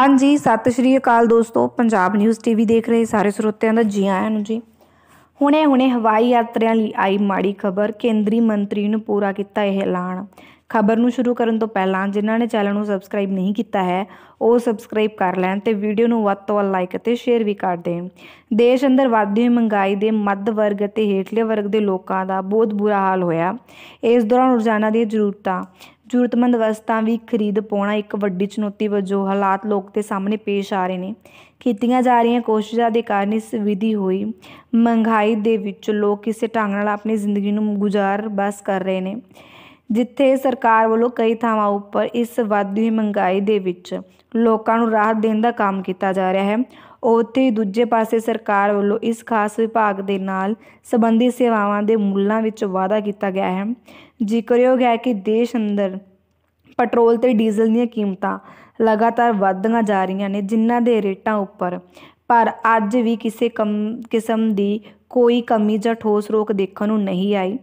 ਹਾਂਜੀ ਸਤਿ ਸ਼੍ਰੀ ਅਕਾਲ ਦੋਸਤੋ ਪੰਜਾਬ ਨਿਊਜ਼ ਟੀਵੀ ਦੇਖ ਰਹੇ ਸਾਰੇ ਸਰੋਤਿਆਂ ਦਾ ਜੀ ਆਇਆਂ ਨੂੰ ਜੀ ਹੁਣੇ ਹੁਣੇ ਹਵਾਈ ਯਾਤਰੀਆਂ ਲਈ ਆਈ ਮਾੜੀ ਖਬਰ ਕੇਂਦਰੀ ਮੰਤਰੀ ਨੇ ਪੂਰਾ ਕੀਤਾ ਇਹ ਐਲਾਨ ਖਬਰ ਨੂੰ ਸ਼ੁਰੂ ਕਰਨ ਤੋਂ ਪਹਿਲਾਂ ਜਿਨ੍ਹਾਂ ਨੇ ਚੈਨਲ ਨੂੰ ਸਬਸਕ੍ਰਾਈਬ ਨਹੀਂ ਕੀਤਾ ਹੈ ਉਹ ਸਬਸਕ੍ਰਾਈਬ ਕਰ ਲੈਣ ਤੇ ਵੀਡੀਓ ਨੂੰ ਵੱਧ ਤੋਂ ਵੱਧ ਲਾਈਕ ਅਤੇ ਸ਼ੇਅਰ ਵੀ ਕਰ ਦੇਣ ਦੇਸ਼ ਅੰਦਰ ਵਾਧੂ ਹੋਈ ਮਹਿੰਗਾਈ ਦੇ ਮੱਧ ਵਰਗ ਅਤੇ ਹੇਠਲੇ ਵਰਗ ਦੇ ਲੋਕਾਂ ਦਾ ਬਹੁਤ ਬੁਰਾ ਹਾਲ ਹੋਇਆ ਇਸ ਦੌਰਾਨ ਰੋਜ਼ਾਨਾ ਦੀਆਂ ਜ਼ਰੂਰਤਾਂ ਜ਼ਰੂਰਤਮੰਦ ਵਸਤਾਂ ਵੀ ਖਰੀਦ ਪਾਉਣਾ ਇੱਕ ਵੱਡੀ ਚੁਣੌਤੀ ਵਜੋਂ ਹਾਲਾਤ ਲੋਕ ਦੇ ਸਾਹਮਣੇ ਪੇਸ਼ ਆ ਰਹੇ ਨੇ ਕੀਤੀਆਂ ਜਾ ਰਹੀਆਂ ਕੋਸ਼ਿਸ਼ਾਂ ਦੇ ਕਾਰਨ ਇਸ ਵਿਧੀ ਹੋਈ ਮਹਿੰਗਾਈ ਦੇ ਵਿੱਚ ਲੋਕ ਕਿਸੇ ਢੰਗ ਨਾਲ ਆਪਣੀ ਜ਼ਿੰਦਗੀ ਨੂੰ ਗੁਜ਼ਾਰ ਬਸ ਕਰ ਰਹੇ ਨੇ ਜਿੱਥੇ ਸਰਕਾਰ ਵੱਲੋਂ ਕਈ ਥਾਵਾਂ ਉੱਪਰ ਇਸ ਵਾਧੂ ਮਹਿੰਗਾਈ ਦੇ ਵਿੱਚ ਲੋਕਾਂ ਨੂੰ ਰਾਹਤ ਦੇਣ ਦਾ ਕੰਮ ਕੀਤਾ ਜਾ ਰਿਹਾ ਹੈ ਉੱਥੇ ਦੂਜੇ ਪਾਸੇ ਸਰਕਾਰ ਵੱਲੋਂ ਇਸ ਖਾਸ ਵਿਭਾਗ ਦੇ ਨਾਲ ਸੰਬੰਧੀ ਸੇਵਾਵਾਂ ਦੇ ਮੁੱਲਾਂ ਵਿੱਚ ਵਾਧਾ ਕੀਤਾ ਗਿਆ ਹੈ ਜ਼ਿਕਰਯੋਗ ਹੈ ਕਿ ਦੇਸ਼ ਅੰਦਰ ਪੈਟਰੋਲ ਤੇ ਡੀਜ਼ਲ ਦੀਆਂ ਕੀਮਤਾਂ ਲਗਾਤਾਰ ਵਧਦੀਆਂ ਜਾ ਰਹੀਆਂ ਨੇ ਜਿਨ੍ਹਾਂ ਦੇ ਰੇਟਾਂ ਉੱਪਰ ਪਰ ਅੱਜ ਵੀ ਕਿਸੇ ਕਮ ਕਿਸਮ ਦੀ ਕੋਈ ਕਮੀ ਜਾਂ ਠੋਸ ਰੋਕ ਦੇਖਣ ਨੂੰ ਨਹੀਂ ਆਈ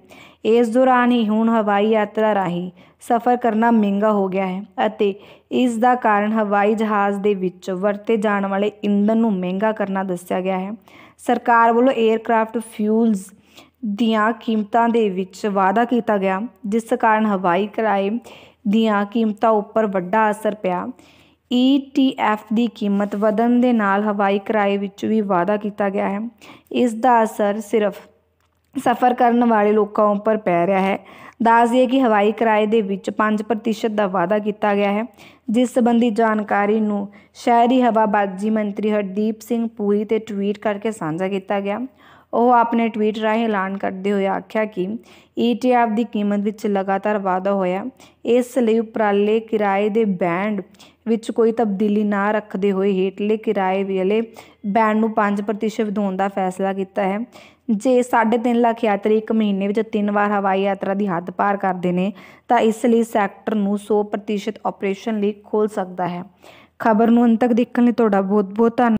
ਇਸ ਦੌਰਾਨ ਹੀ ਹੁਣ ਹਵਾਈ ਯਾਤਰਾ ਰਾਹੀਂ ਸਫ਼ਰ ਕਰਨਾ ਮਹਿੰਗਾ ਹੋ ਗਿਆ ਹੈ ਅਤੇ ਇਸ ਦਾ ਕਾਰਨ ਹਵਾਈ ਜਹਾਜ਼ ਦੇ ਵਿੱਚ ਵਰਤੇ ਜਾਣ ਵਾਲੇ ਇੰਧਨ ਨੂੰ ਮਹਿੰਗਾ ਕਰਨਾ ਦੱਸਿਆ ਗਿਆ ਹੈ ਸਰਕਾਰ ਵੱਲੋਂ 에ਅਰਕ੍ਰਾਫਟ ਫਿਊਲਸ ਦੀਆਂ ਕੀਮਤਾਂ ਦੇ ਵਿੱਚ ਵਾਅਦਾ ਕੀਤਾ ਗਿਆ ਜਿਸ ਕਾਰਨ ਹਵਾਈ ਕਿਰਾਏ ਦੀਆਂ ਕੀਮਤਾਂ ਉੱਪਰ ਵੱਡਾ ਅਸਰ ਪਿਆ ETF ਦੀ ਕੀਮਤ ਵਧਣ ਦੇ ਨਾਲ ਹਵਾਈ ਕਿਰਾਏ ਵਿੱਚ ਵੀ ਵਾਧਾ ਕੀਤਾ ਗਿਆ ਹੈ ਇਸ ਦਾ ਅਸਰ ਸਿਰਫ ਸਫ਼ਰ ਕਰਨ ਵਾਲੇ ਲੋਕਾਂ ਉੱਪਰ ਪੈ ਰਿਹਾ ਹੈ ਦੱਸ ਦਈਏ ਕਿ ਹਵਾਈ ਕਿਰਾਏ ਦੇ ਵਿੱਚ 5% ਦਾ ਵਾਅਦਾ ਕੀਤਾ ਗਿਆ ਹੈ ਜਿਸ ਸੰਬੰਧੀ ਜਾਣਕਾਰੀ ਨੂੰ ਸ਼ਹਿਰੀ ਹਵਾਬਾਜੀ ਮੰਤਰੀ ਹਰਦੀਪ ਸਿੰਘ ਪੂਰੀ ਤੇ ਟਵੀਟ ਕਰਕੇ ਸਾਂਝਾ ਕੀਤਾ ਗਿਆ ਉਹ ਆਪਣੇ ਟਵੀਟ ਰਾਹੀਂ ਐਲਾਨ ਕਰਦੇ ਹੋਏ ਆਖਿਆ ਕਿ ETF ਦੀ ਕੀਮਤ ਵਿੱਚ ਲਗਾਤਾਰ ਵਾਧਾ ਹੋਇਆ ਇਸ ਲਈ ਉਪਰਾਲੇ ਕਿਰਾਏ ਦੇ ਬੈਂਡ ਵਿੱਚ ਕੋਈ ਤਬਦੀਲੀ ਨਾ ਰੱਖਦੇ ਹੋਏ ਹੇਠਲੇ ਕਿਰਾਏ ਵੇਲੇ ਬੈਂਡ ਨੂੰ 5% ਵਧਾਉਣ ਦਾ ਫੈਸਲਾ ਕੀਤਾ ਹੈ ਜੇ 3.5 ਲੱਖ ਯਾਤਰੀ ਇੱਕ ਮਹੀਨੇ ਵਿੱਚ ਤਿੰਨ ਵਾਰ ਹਵਾਈ ਯਾਤਰਾ ਦੀ ਹੱਦ ਪਾਰ ਕਰਦੇ ਨੇ ਤਾਂ ਇਸ ਲਈ ਸੈਕਟਰ ਨੂੰ 100% ਆਪਰੇਸ਼ਨ ਲਈ ਖੋਲ ਸਕਦਾ ਹੈ ਖਬਰ ਨੂੰ ਅੰਤ ਤੱਕ ਦੇਖਣ ਲਈ ਤੁਹਾਡਾ ਬਹੁਤ ਬਹੁਤ ਧੰਨਵਾਦ